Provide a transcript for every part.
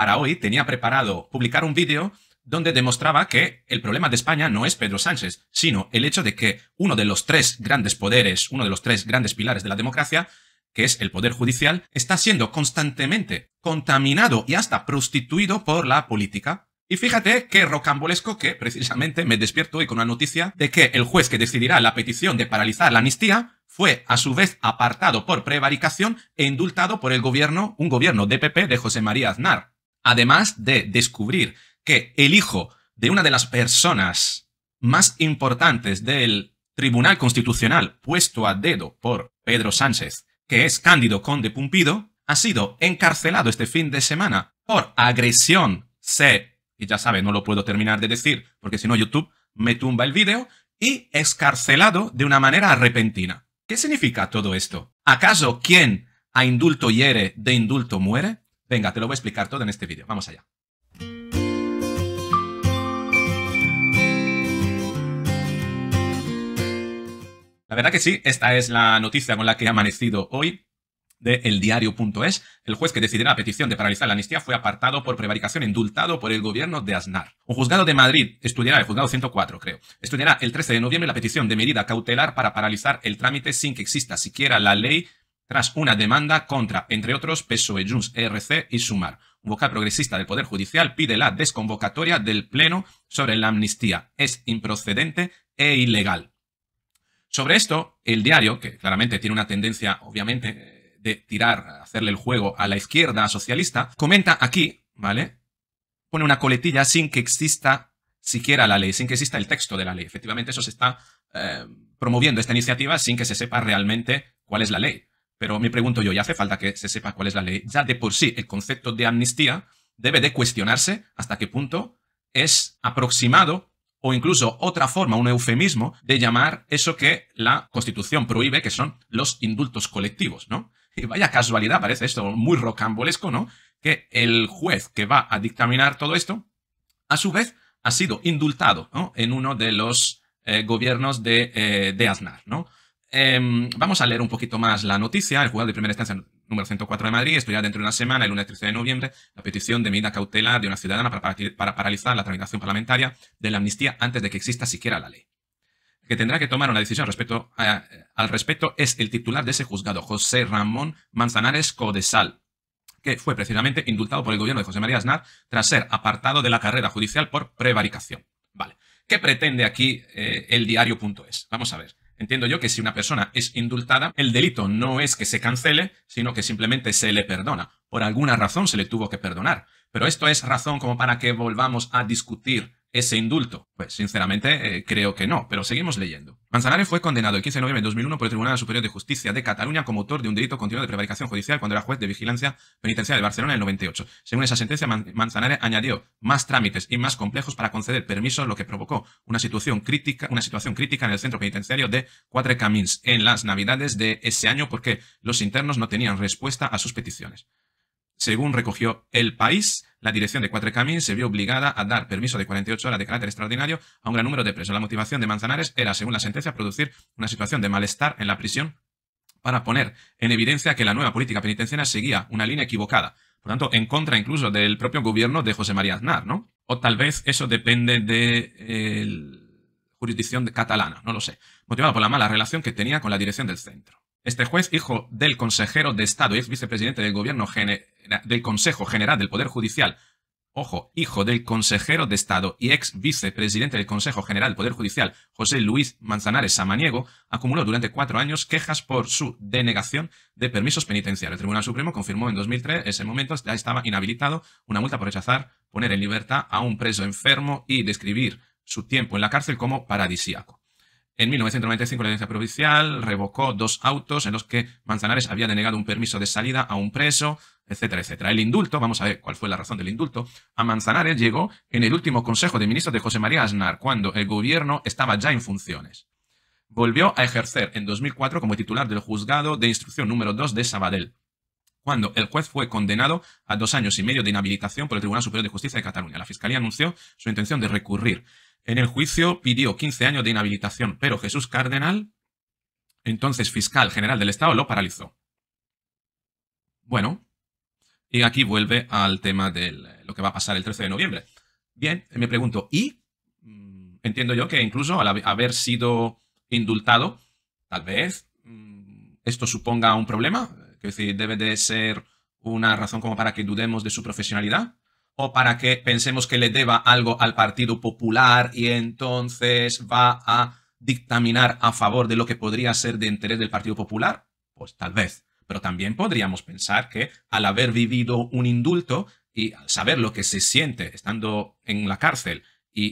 para hoy tenía preparado publicar un vídeo donde demostraba que el problema de España no es Pedro Sánchez, sino el hecho de que uno de los tres grandes poderes, uno de los tres grandes pilares de la democracia, que es el poder judicial, está siendo constantemente contaminado y hasta prostituido por la política. Y fíjate qué rocambolesco que precisamente me despierto hoy con una noticia de que el juez que decidirá la petición de paralizar la amnistía fue a su vez apartado por prevaricación e indultado por el gobierno, un gobierno de PP de José María Aznar. Además de descubrir que el hijo de una de las personas más importantes del Tribunal Constitucional puesto a dedo por Pedro Sánchez, que es Cándido Conde Pumpido, ha sido encarcelado este fin de semana por agresión C, y ya sabe, no lo puedo terminar de decir porque si no YouTube me tumba el vídeo, y escarcelado de una manera repentina. ¿Qué significa todo esto? ¿Acaso quien a indulto hiere, de indulto muere? Venga, te lo voy a explicar todo en este vídeo. Vamos allá. La verdad que sí, esta es la noticia con la que ha amanecido hoy de eldiario.es. El juez que decidirá la petición de paralizar la amnistía fue apartado por prevaricación indultado por el gobierno de Aznar. Un juzgado de Madrid estudiará, el juzgado 104 creo, estudiará el 13 de noviembre la petición de medida cautelar para paralizar el trámite sin que exista siquiera la ley tras una demanda contra, entre otros, PSOE, Junts, ERC y Sumar. Un vocal progresista del Poder Judicial pide la desconvocatoria del Pleno sobre la amnistía. Es improcedente e ilegal. Sobre esto, el diario, que claramente tiene una tendencia, obviamente, de tirar, hacerle el juego a la izquierda socialista, comenta aquí, ¿vale? Pone una coletilla sin que exista siquiera la ley, sin que exista el texto de la ley. Efectivamente, eso se está eh, promoviendo esta iniciativa sin que se sepa realmente cuál es la ley. Pero me pregunto yo, ¿ya hace falta que se sepa cuál es la ley? Ya de por sí, el concepto de amnistía debe de cuestionarse hasta qué punto es aproximado o incluso otra forma, un eufemismo de llamar eso que la Constitución prohíbe, que son los indultos colectivos, ¿no? Y vaya casualidad, parece esto muy rocambolesco, ¿no? Que el juez que va a dictaminar todo esto, a su vez, ha sido indultado en uno de los eh, gobiernos de, eh, de Aznar, ¿no? Em, vamos a leer un poquito más la noticia. El juzgado de primera instancia número 104 de Madrid estudiará dentro de una semana, el lunes 13 de noviembre, la petición de medida cautelar de una ciudadana para, paralizar la tramitación parlamentaria de la amnistía antes de que exista siquiera la ley. que tendrá que tomar una decisión respecto al respecto es el titular de ese juzgado, José Ramón Manzanares Codesal, que fue precisamente indultado por el gobierno de José María Aznar tras ser apartado de la carrera judicial por prevaricación. Vale. ¿Qué pretende aquí eh, el diario punto es? Vamos a ver. Entiendo yo que si una persona es indultada, el delito no es que se cancele, sino que simplemente se le perdona. Por alguna razón se le tuvo que perdonar. Pero esto es razón como para que volvamos a discutir ese indulto? Pues sinceramente eh, creo que no, pero seguimos leyendo. Manzanares fue condenado el 15 de noviembre de 2001 por el Tribunal Superior de Justicia de Cataluña como autor de un delito continuo de prevaricación judicial cuando era juez de vigilancia penitenciaria de Barcelona en el 98. Según esa sentencia, Manzanares añadió más trámites y más complejos para conceder permisos, lo que provocó una situación crítica, una situación crítica en el centro penitenciario de Cuatre Camins en las navidades de ese año porque los internos no tenían respuesta a sus peticiones. Según recogió El País, la dirección de Cuatro Camins se vio obligada a dar permiso de 48 horas de carácter extraordinario a un gran número de presos. La motivación de Manzanares era, según la sentencia, producir una situación de malestar en la prisión para poner en evidencia que la nueva política penitenciaria seguía una línea equivocada, por tanto, en contra incluso del propio gobierno de José María Aznar, ¿no? O tal vez eso depende de eh, la jurisdicción catalana, no lo sé, motivado por la mala relación que tenía con la dirección del centro. Este juez, hijo del consejero de Estado y ex vicepresidente del Gobierno del Consejo General del Poder Judicial, ojo, hijo del consejero de Estado y ex vicepresidente del Consejo General del Poder Judicial, José Luis Manzanares Samaniego, acumuló durante cuatro años quejas por su denegación de permisos penitenciarios. El Tribunal Supremo confirmó en 2003, ese momento ya estaba inhabilitado, una multa por rechazar poner en libertad a un preso enfermo y describir su tiempo en la cárcel como paradisíaco. En 1995 la audiencia provincial revocó dos autos en los que Manzanares había denegado un permiso de salida a un preso, etcétera, etcétera. El indulto, vamos a ver cuál fue la razón del indulto, a Manzanares llegó en el último Consejo de Ministros de José María Aznar, cuando el gobierno estaba ya en funciones. Volvió a ejercer en 2004 como titular del juzgado de instrucción número 2 de Sabadell, cuando el juez fue condenado a dos años y medio de inhabilitación por el Tribunal Superior de Justicia de Cataluña. La Fiscalía anunció su intención de recurrir. En el juicio pidió 15 años de inhabilitación, pero Jesús Cardenal, entonces fiscal general del Estado, lo paralizó. Bueno, y aquí vuelve al tema de lo que va a pasar el 13 de noviembre. Bien, me pregunto, ¿y? Mm, entiendo yo que incluso al haber sido indultado, tal vez mm, esto suponga un problema, eh, que decir, debe de ser una razón como para que dudemos de su profesionalidad o para que pensemos que le deba algo al Partido Popular y entonces va a dictaminar a favor de lo que podría ser de interés del Partido Popular? Pues tal vez. Pero también podríamos pensar que al haber vivido un indulto y al saber lo que se siente estando en la cárcel y,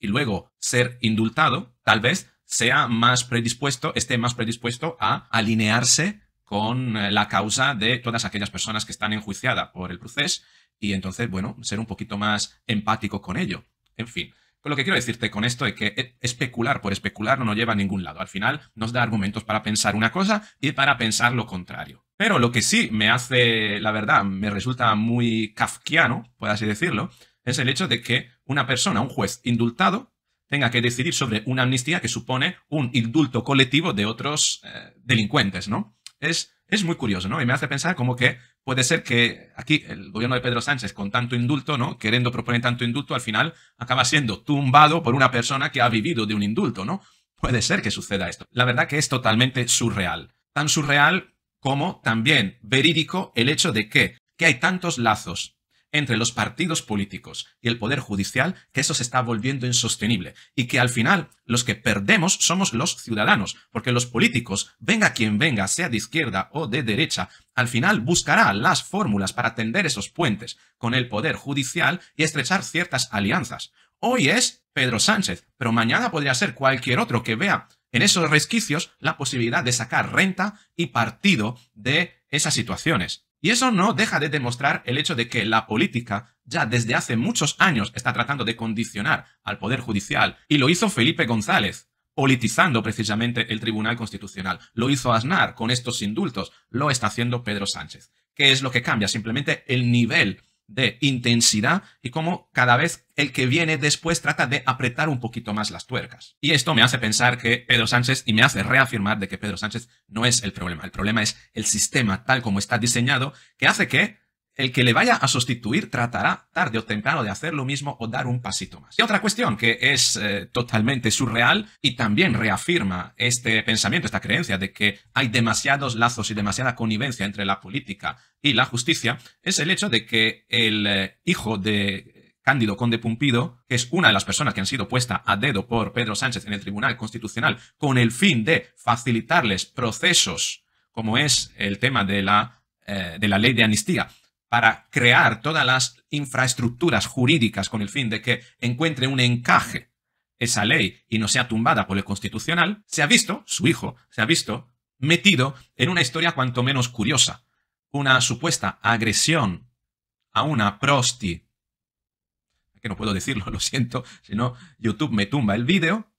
y luego ser indultado, tal vez sea más predispuesto, esté más predispuesto a alinearse con eh, la causa de todas aquellas personas que están enjuiciadas por el proceso y entonces, bueno, ser un poquito más empático con ello. En fin, lo que quiero decirte con esto es que eh, especular por especular no nos lleva a ningún lado. Al final nos da argumentos para pensar una cosa y para pensar lo contrario. Pero lo que sí me hace, la verdad, me resulta muy kafkiano, por así decirlo, es el hecho de que una persona, un juez indultado, tenga que decidir sobre una amnistía que supone un indulto colectivo de otros eh, delincuentes, ¿no? es, muy curioso, ¿no? Y me hace pensar como que puede ser que aquí el gobierno de Pedro Sánchez, con tanto indulto, ¿no? Queriendo proponer tanto indulto, al final acaba siendo tumbado por una persona que ha vivido de un indulto, ¿no? Puede ser que suceda esto. La verdad que es totalmente surreal. Tan surreal como también verídico el hecho de que, que hay tantos lazos entre los partidos políticos y el poder judicial que eso se está volviendo insostenible y que al final los que perdemos somos los ciudadanos, porque los políticos, venga quien venga, sea de izquierda o de derecha, al final buscará las fórmulas para tender esos puentes con el poder judicial y estrechar ciertas alianzas. Hoy es Pedro Sánchez, pero mañana podría ser cualquier otro que vea en esos resquicios la posibilidad de sacar renta y partido de esas situaciones. Y eso no deja de demostrar el hecho de que la política ya desde hace muchos años está tratando de condicionar al Poder Judicial, y lo hizo Felipe González, politizando precisamente el Tribunal Constitucional. Lo hizo Aznar con estos indultos, lo está haciendo Pedro Sánchez. ¿Qué es lo que cambia? Simplemente el nivel de intensidad y cómo cada vez el que viene después trata de apretar un poquito más las tuercas. Y esto me hace pensar que Pedro Sánchez y me hace reafirmar de que Pedro Sánchez no es el problema. El problema es el sistema tal como está diseñado que hace que el que le vaya a sustituir tratará tarde o temprano de hacer lo mismo o dar un pasito más. Y otra cuestión que es eh, totalmente surreal y también reafirma este pensamiento, esta creencia de que hay demasiados lazos y demasiada connivencia entre la política y la justicia, es el hecho de que el eh, hijo de Cándido Conde Pumpido, que es una de las personas que han sido puesta a dedo por Pedro Sánchez en el Tribunal Constitucional con el fin de facilitarles procesos como es el tema de la, eh, de la ley de amnistía para crear todas las infraestructuras jurídicas con el fin de que encuentre un encaje esa ley y no sea tumbada por el constitucional, se ha visto, su hijo, se ha visto metido en una historia cuanto menos curiosa, una supuesta agresión a una prosti, que no puedo decirlo, lo siento, si no YouTube me tumba el vídeo,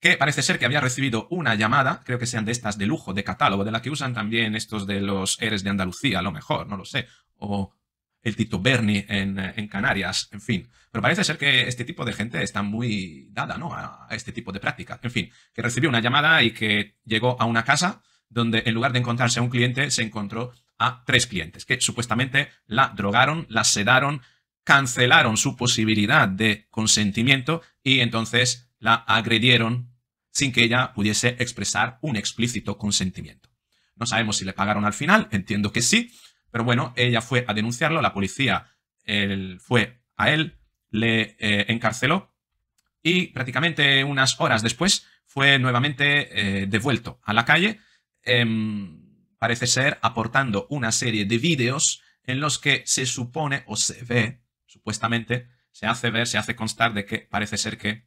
que parece ser que había recibido una llamada, creo que sean de estas de lujo, de catálogo, de la que usan también estos de los eres de Andalucía, a lo mejor, no lo sé, o el Tito Bernie eh, en, Canarias, en fin. Pero parece ser que este tipo de gente está muy dada, ¿no? A, este tipo de práctica En fin, que recibió una llamada y que llegó a una casa donde en lugar de encontrarse a un cliente, se encontró a tres clientes que supuestamente la drogaron, la sedaron, cancelaron su posibilidad de consentimiento y entonces la agredieron sin que ella pudiese expresar un explícito consentimiento. No sabemos si le pagaron al final, entiendo que sí, pero bueno, ella fue a denunciarlo, la policía él, fue a él, le eh, encarceló y prácticamente unas horas después fue nuevamente eh, devuelto a la calle, em, parece ser aportando una serie de vídeos en los que se supone o se ve, supuestamente, se hace ver, se hace constar de que parece ser que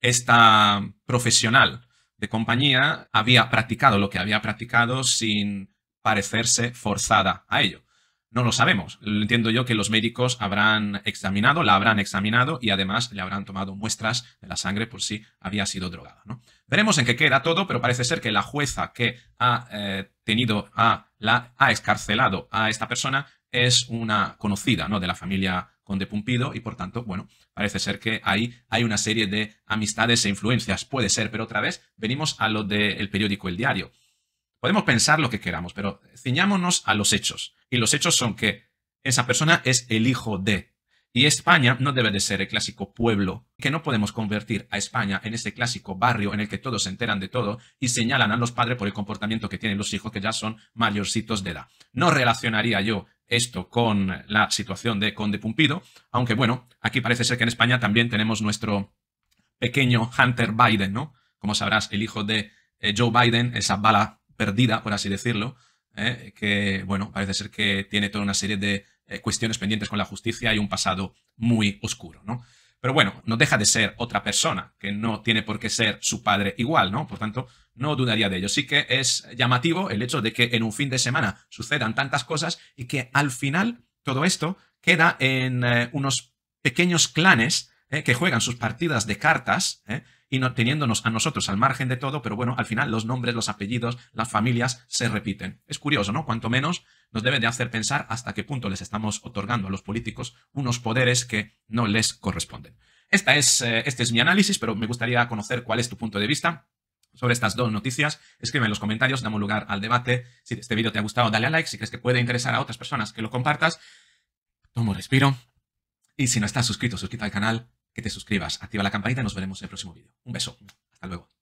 esta profesional de compañía había practicado lo que había practicado sin parecerse forzada a ello. No lo sabemos. Entiendo yo que los médicos habrán examinado, la habrán examinado y además le habrán tomado muestras de la sangre por si había sido drogada. ¿no? Veremos en qué queda todo, pero parece ser que la jueza que ha eh, tenido a la ha escarcelado a esta persona es una conocida ¿no? de la familia Conde Pumpido y por tanto, bueno, parece ser que ahí hay una serie de amistades e influencias. Puede ser, pero otra vez venimos a lo del periódico El Diario. Podemos pensar lo que queramos, pero ciñámonos a los hechos. Y los hechos son que esa persona es el hijo de. Y España no debe de ser el clásico pueblo, que no podemos convertir a España en ese clásico barrio en el que todos se enteran de todo y señalan a los padres por el comportamiento que tienen los hijos que ya son mayorcitos de edad. No relacionaría yo esto con la situación de Conde Pumpido, aunque bueno, aquí parece ser que en España también tenemos nuestro pequeño Hunter Biden, ¿no? Como sabrás, el hijo de eh, Joe Biden, esa bala perdida, por así decirlo, ¿eh? que, bueno, parece ser que tiene toda una serie de eh, cuestiones pendientes con la justicia y un pasado muy oscuro, ¿no? Pero bueno, no deja de ser otra persona, que no tiene por qué ser su padre igual, ¿no? Por tanto, no dudaría de ello. Sí que es llamativo el hecho de que en un fin de semana sucedan tantas cosas y que al final todo esto queda en eh, unos pequeños clanes que juegan sus partidas de cartas, ¿eh? y teniéndonos a nosotros al margen de todo, pero bueno, al final los nombres, los apellidos, las familias se repiten. Es curioso, ¿no? Cuanto menos nos debe de hacer pensar hasta qué punto les estamos otorgando a los políticos unos poderes que no les corresponden. Esta es, eh, este es mi análisis, pero me gustaría conocer cuál es tu punto de vista sobre estas dos noticias. Escríbeme en los comentarios, damos lugar al debate. Si este vídeo te ha gustado, dale a like. Si crees que puede interesar a otras personas, que lo compartas. Tomo respiro. Y si no estás suscrito, suscríbete al canal te suscribas, activa la campanita y nos veremos en el próximo vídeo. Un beso. Hasta luego.